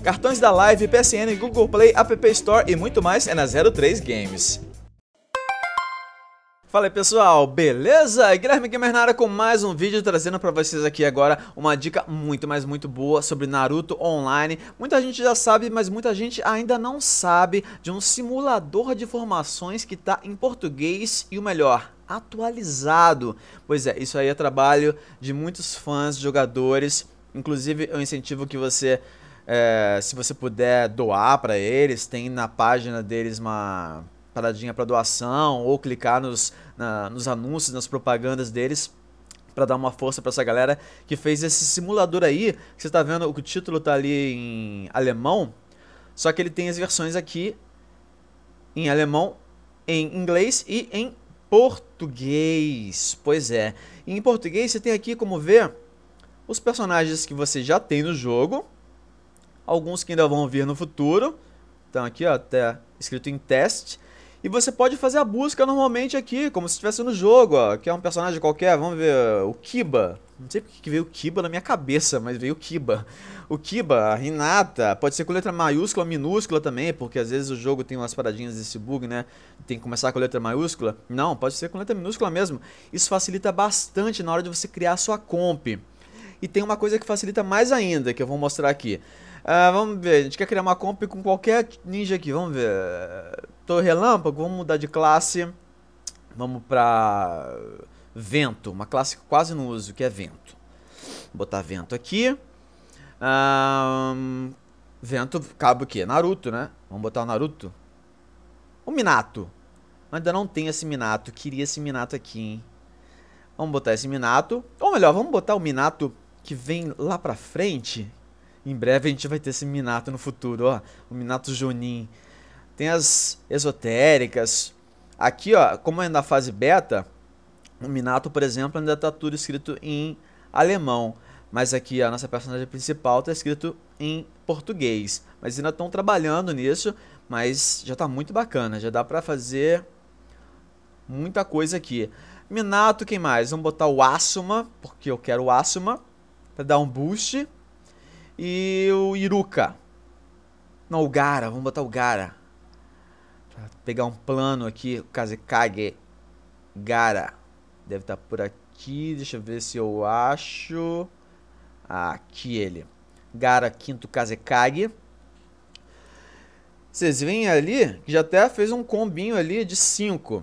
cartões da Live, PSN, Google Play, App Store e muito mais é na 03 Games. Fala aí pessoal, beleza? Guilherme Gamer na área com mais um vídeo trazendo pra vocês aqui agora uma dica muito, mas muito boa sobre Naruto Online. Muita gente já sabe, mas muita gente ainda não sabe de um simulador de formações que tá em português e o melhor, atualizado. Pois é, isso aí é trabalho de muitos fãs, jogadores, inclusive eu incentivo que você é, se você puder doar para eles, tem na página deles uma paradinha para doação ou clicar nos, na, nos anúncios, nas propagandas deles para dar uma força para essa galera que fez esse simulador aí. você está vendo, o título tá ali em alemão, só que ele tem as versões aqui em alemão, em inglês e em português. Pois é. E em português você tem aqui como ver os personagens que você já tem no jogo alguns que ainda vão vir no futuro. Então aqui ó, tá escrito em teste. E você pode fazer a busca normalmente aqui, como se estivesse no jogo, ó. Aqui é um personagem qualquer, vamos ver, o Kiba. Não sei porque veio o Kiba na minha cabeça, mas veio o Kiba. O Kiba, a Renata, pode ser com letra maiúscula, minúscula também, porque às vezes o jogo tem umas paradinhas desse bug, né? Tem que começar com letra maiúscula. Não, pode ser com letra minúscula mesmo. Isso facilita bastante na hora de você criar a sua comp. E tem uma coisa que facilita mais ainda, que eu vou mostrar aqui. Uh, vamos ver, a gente quer criar uma comp com qualquer ninja aqui, vamos ver. Torre relâmpago, vamos mudar de classe. Vamos pra vento, uma classe que quase não uso, que é vento. Vou botar vento aqui. vento, cabo o quê? Naruto, né? Vamos botar o Naruto. O Minato. Ainda não tem esse Minato, queria esse Minato aqui, hein? Vamos botar esse Minato. Ou melhor, vamos botar o Minato que vem lá pra frente, em breve a gente vai ter esse Minato no futuro, ó. O Minato Junin. Tem as esotéricas. Aqui, ó, como é na fase beta, o Minato, por exemplo, ainda tá tudo escrito em alemão. Mas aqui a nossa personagem principal tá escrito em português. Mas ainda estão trabalhando nisso, mas já tá muito bacana. Já dá pra fazer muita coisa aqui. Minato, quem mais? Vamos botar o Asuma, porque eu quero o Asuma, pra dar um boost. E o Iruka. Não, o Gara, vamos botar o Gara. Pra pegar um plano aqui, o Kazekage. Gara. Deve estar tá por aqui, deixa eu ver se eu acho. Ah, aqui ele. Gara, quinto Kazekage. Vocês veem ali que já até fez um combinho ali de 5.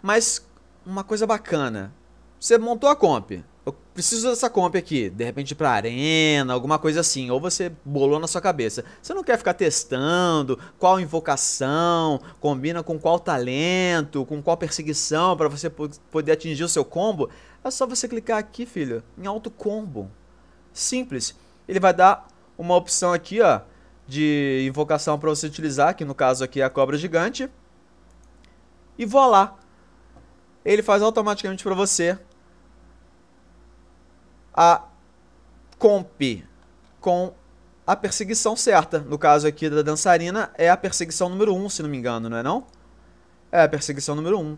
Mas uma coisa bacana. Você montou a comp eu preciso dessa comp aqui, de repente pra arena, alguma coisa assim, ou você bolou na sua cabeça. Você não quer ficar testando qual invocação combina com qual talento, com qual perseguição para você poder atingir o seu combo? É só você clicar aqui, filho, em auto combo. Simples. Ele vai dar uma opção aqui, ó, de invocação para você utilizar, que no caso aqui é a cobra gigante. E voilá. Ele faz automaticamente para você a comp com a perseguição certa. No caso aqui da dançarina, é a perseguição número 1, um, se não me engano, não é não? É a perseguição número 1. Um.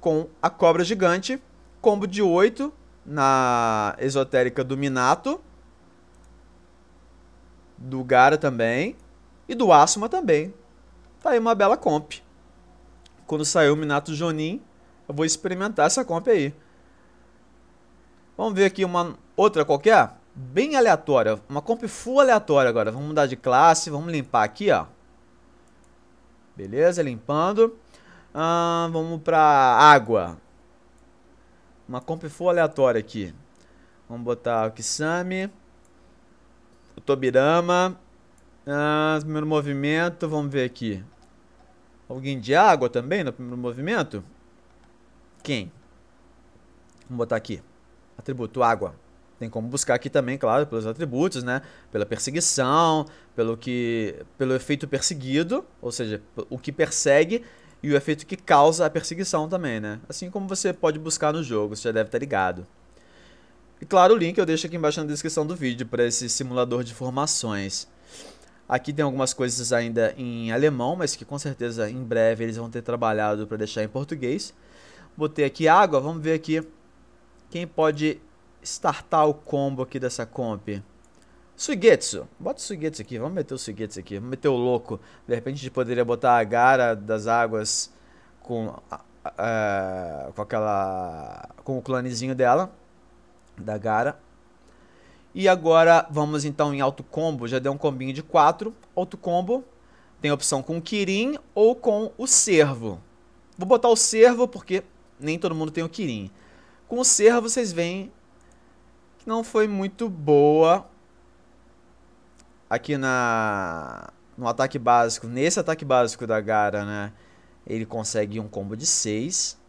Com a cobra gigante, combo de 8 na esotérica do Minato, do Gara também e do Asuma também. Tá aí uma bela comp. Quando saiu o Minato Jonin, eu vou experimentar essa comp aí. Vamos ver aqui uma outra qualquer, bem aleatória, uma comp full aleatória agora. Vamos mudar de classe, vamos limpar aqui, ó. Beleza, limpando. Ah, vamos pra água. Uma comp full aleatória aqui. Vamos botar o Kisame. O Tobirama. Ah, primeiro movimento, vamos ver aqui. Alguém de água também no primeiro movimento? Quem? Vamos botar aqui. Atributo água. Tem como buscar aqui também, claro, pelos atributos, né? Pela perseguição, pelo que, pelo efeito perseguido, ou seja, o que persegue e o efeito que causa a perseguição também, né? Assim como você pode buscar no jogo, você já deve estar ligado. E claro, o link eu deixo aqui embaixo na descrição do vídeo para esse simulador de formações. Aqui tem algumas coisas ainda em alemão, mas que com certeza em breve eles vão ter trabalhado para deixar em português. Botei aqui água, vamos ver aqui quem pode startar o combo aqui dessa comp? Sugetsu. Bota o Sugetsu aqui. Vamos meter o Sugetsu aqui. Vamos meter o louco. De repente a gente poderia botar a Gara das águas com, com aquela... Com o clonezinho dela. Da Gara. E agora vamos então em alto combo. Já deu um combinho de 4. Alto combo. Tem a opção com o Kirin ou com o Servo. Vou botar o Servo porque nem todo mundo tem o Kirin. Com o Serra, vocês veem que não foi muito boa aqui na no ataque básico. Nesse ataque básico da Gara, né? Ele consegue um combo de 6.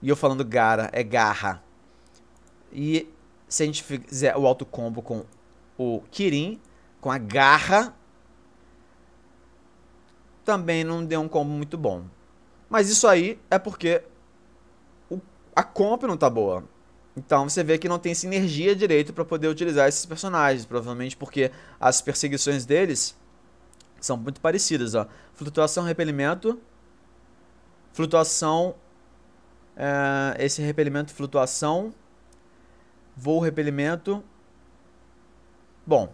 E eu falando Gara, é Garra. E se a gente fizer o alto combo com o Kirin, com a Garra, também não deu um combo muito bom. Mas isso aí é porque o, a comp não tá boa. Então você vê que não tem sinergia direito para poder utilizar esses personagens, provavelmente porque as perseguições deles são muito parecidas, ó. Flutuação, repelimento, flutuação, é, esse repelimento, flutuação, voo, repelimento. Bom,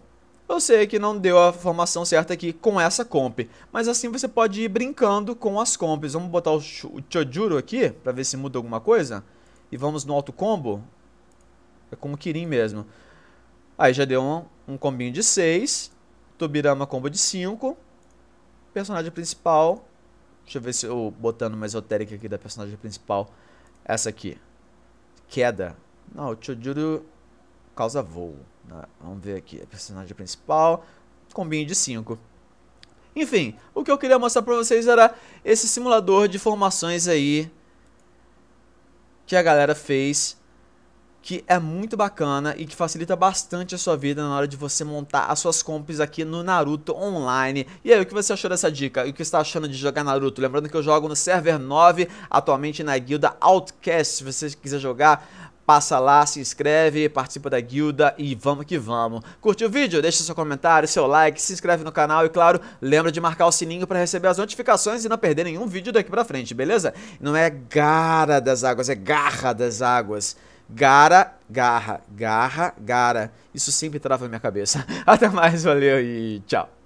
eu sei que não deu a formação certa aqui com essa comp, mas assim você pode ir brincando com as comps. Vamos botar o Chojuro aqui, pra ver se muda alguma coisa. E vamos no alto combo. É com o Kirin mesmo. Aí já deu um, um combinho de 6. Tobirama combo de 5. Personagem principal. Deixa eu ver se eu botando uma esotérica aqui da personagem principal. Essa aqui. Queda. Não, o Chojuro causa voo. Né? Vamos ver aqui, a personagem principal, combine de 5. Enfim, o que eu queria mostrar pra vocês era esse simulador de formações aí que a galera fez, que é muito bacana e que facilita bastante a sua vida na hora de você montar as suas comps aqui no Naruto Online. E aí, o que você achou dessa dica? E o que está achando de jogar Naruto? Lembrando que eu jogo no server 9, atualmente na guilda Outcast, se você quiser jogar Passa lá, se inscreve, participa da guilda e vamos que vamos. Curtiu o vídeo? Deixa seu comentário, seu like, se inscreve no canal e, claro, lembra de marcar o sininho para receber as notificações e não perder nenhum vídeo daqui para frente, beleza? Não é gara das águas, é garra das águas. Gara, garra, garra, gara. Isso sempre trava minha cabeça. Até mais, valeu e tchau.